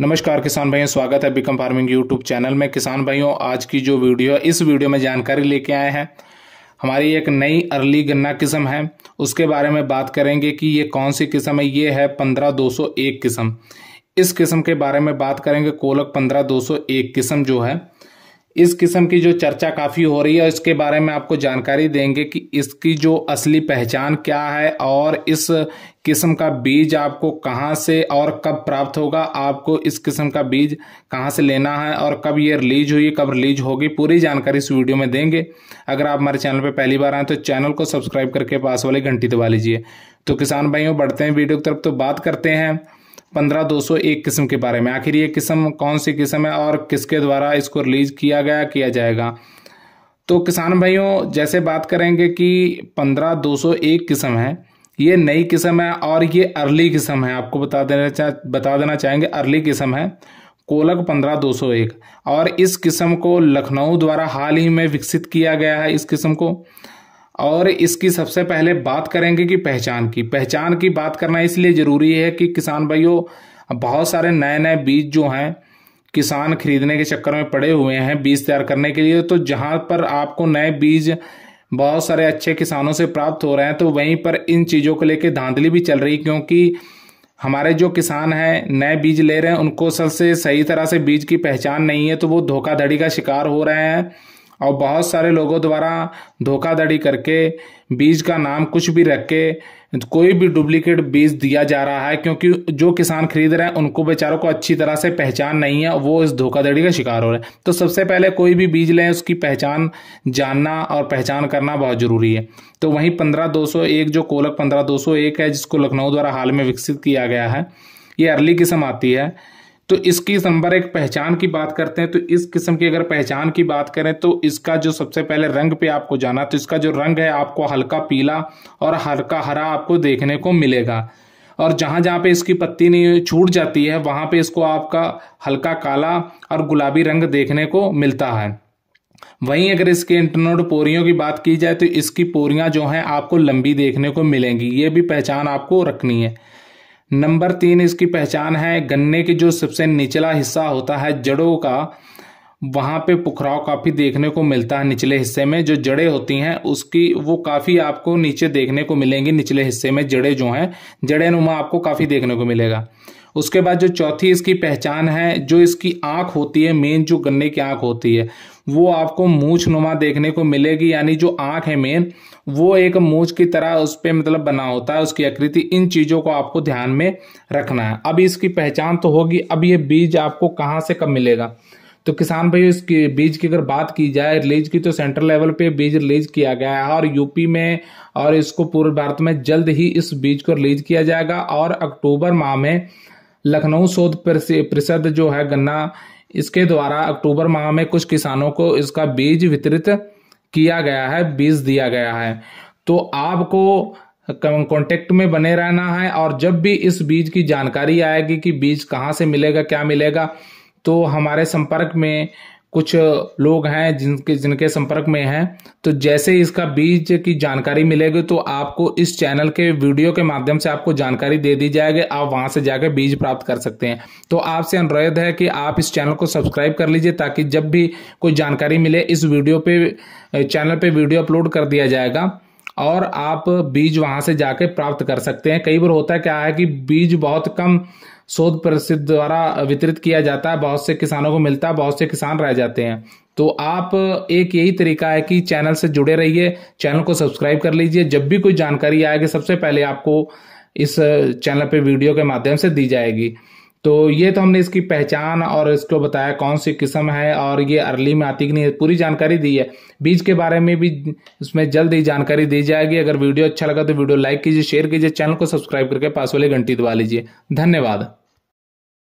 नमस्कार किसान भाइयों स्वागत है बिकम फार्मिंग यूट्यूब चैनल में किसान भाइयों आज की जो वीडियो है इस वीडियो में जानकारी लेके आए हैं हमारी एक नई अर्ली गन्ना किस्म है उसके बारे में बात करेंगे कि ये कौन सी किस्म है ये है पंद्रह दो सौ एक किस्म इस किस्म के बारे में बात करेंगे कोलक पंद्रह दो सौ एक किस्म जो है इस किस्म की जो चर्चा काफ़ी हो रही है इसके बारे में आपको जानकारी देंगे कि इसकी जो असली पहचान क्या है और इस किस्म का बीज आपको कहाँ से और कब प्राप्त होगा आपको इस किस्म का बीज कहाँ से लेना है और कब ये रिलीज हुई कब रिलीज होगी पूरी जानकारी इस वीडियो में देंगे अगर आप हमारे चैनल पर पहली बार आए तो चैनल को सब्सक्राइब करके पास वाली घंटी दबा लीजिए तो किसान भाइयों बढ़ते हैं वीडियो की तरफ तो बात करते हैं पंद्रह दो सौ एक किस्म के बारे में आखिर ये किस्म कौन सी किस्म है और किसके द्वारा इसको रिलीज किया गया किया जाएगा तो किसान भाइयों जैसे बात करेंगे कि पंद्रह दो सौ एक किस्म है ये नई किस्म है और ये अर्ली किस्म है आपको बता देना चाह बता देना चाहेंगे अर्ली किस्म है कोलक पंद्रह दो सौ एक और इस किस्म को लखनऊ द्वारा हाल ही में विकसित किया गया है इस किस्म को और इसकी सबसे पहले बात करेंगे कि पहचान की पहचान की बात करना इसलिए ज़रूरी है कि किसान भाइयों बहुत सारे नए नए बीज जो हैं किसान खरीदने के चक्कर में पड़े हुए हैं बीज तैयार करने के लिए तो जहां पर आपको नए बीज बहुत सारे अच्छे किसानों से प्राप्त हो रहे हैं तो वहीं पर इन चीज़ों को लेकर धांधली भी चल रही क्योंकि हमारे जो किसान हैं नए बीज ले रहे हैं उनको सबसे सही तरह से बीज की पहचान नहीं है तो वो धोखाधड़ी का शिकार हो रहे हैं और बहुत सारे लोगों द्वारा धोखाधड़ी करके बीज का नाम कुछ भी रख के कोई भी डुप्लीकेट बीज दिया जा रहा है क्योंकि जो किसान खरीद रहे हैं उनको बेचारों को अच्छी तरह से पहचान नहीं है वो इस धोखाधड़ी का शिकार हो रहे हैं तो सबसे पहले कोई भी बीज लें उसकी पहचान जानना और पहचान करना बहुत ज़रूरी है तो वहीं पंद्रह दो सौ एक जो कोलक पंद्रह दो सौ एक है जिसको लखनऊ द्वारा हाल में विकसित किया गया है ये अर्ली किस्म आती है तो इसकी नंबर एक पहचान की बात करते हैं तो इस किस्म की अगर पहचान की बात करें तो इसका जो सबसे पहले रंग पे आपको जाना तो इसका जो रंग है आपको हल्का पीला और हल्का हरा आपको देखने को मिलेगा और जहाँ जहाँ पे इसकी पत्ती नहीं छूट जाती है वहाँ पे इसको आपका हल्का काला और गुलाबी रंग देखने को मिलता है वहीं अगर इसके इंटरनोड पोरियों की बात की जाए तो इसकी पोरियाँ जो हैं आपको लंबी देखने को मिलेंगी ये भी पहचान आपको रखनी है नंबर तीन इसकी पहचान है गन्ने के जो सबसे निचला हिस्सा होता है जड़ों का वहाँ पे पुखराव काफ़ी देखने को मिलता है निचले हिस्से में जो जड़ें होती हैं उसकी वो काफ़ी आपको नीचे देखने को मिलेंगी निचले हिस्से में जड़ें जो हैं जड़े नुमा आपको काफ़ी देखने को मिलेगा उसके बाद जो चौथी इसकी पहचान है जो इसकी आँख होती है मेन जो गन्ने की आँख होती है वो आपको मूछ नुमा देखने को मिलेगी यानी जो आँख है मेन वो एक मूछ की तरह उस पर मतलब बना होता है उसकी आकृति इन चीज़ों को आपको ध्यान में रखना है अब इसकी पहचान तो होगी अब ये बीज आपको कहाँ से कब मिलेगा तो किसान भाई इसकी बीज की अगर बात की जाए रिलीज की तो सेंट्रल लेवल पे बीज रिलीज किया गया है और यूपी में और इसको पूर्व भारत में जल्द ही इस बीज को रिलीज किया जाएगा और अक्टूबर माह में लखनऊ शोध परिषद जो है गन्ना इसके द्वारा अक्टूबर माह में कुछ किसानों को इसका बीज वितरित किया गया है बीज दिया गया है तो आपको कॉन्टेक्ट में बने रहना है और जब भी इस बीज की जानकारी आएगी कि बीज कहाँ से मिलेगा क्या मिलेगा तो हमारे संपर्क में कुछ लोग हैं जिनके जिनके संपर्क में हैं तो जैसे इसका बीज की जानकारी मिलेगी तो आपको इस चैनल के वीडियो के माध्यम से आपको जानकारी दे दी जाएगी आप वहां से जाकर बीज प्राप्त कर सकते हैं तो आपसे अनुरोध है कि आप इस चैनल को सब्सक्राइब कर लीजिए ताकि जब भी कोई जानकारी मिले इस वीडियो पे चैनल पे वीडियो अपलोड कर दिया जाएगा और आप बीज वहां से जाके प्राप्त कर सकते हैं कई बार होता क्या है कि बीज बहुत कम शोध परिषद द्वारा वितरित किया जाता है बहुत से किसानों को मिलता है बहुत से किसान रह जाते हैं तो आप एक यही तरीका है कि चैनल से जुड़े रहिए चैनल को सब्सक्राइब कर लीजिए जब भी कोई जानकारी आएगी सबसे पहले आपको इस चैनल पे वीडियो के माध्यम से दी जाएगी तो ये तो हमने इसकी पहचान और इसको बताया कौन सी किस्म है और ये अर्ली में आती कि नहीं पूरी जानकारी दी है बीज के बारे में भी इसमें जल्द ही जानकारी दी जाएगी अगर वीडियो अच्छा लगा तो वीडियो लाइक कीजिए शेयर कीजिए चैनल को सब्सक्राइब करके पास वाली घंटी दबा लीजिए धन्यवाद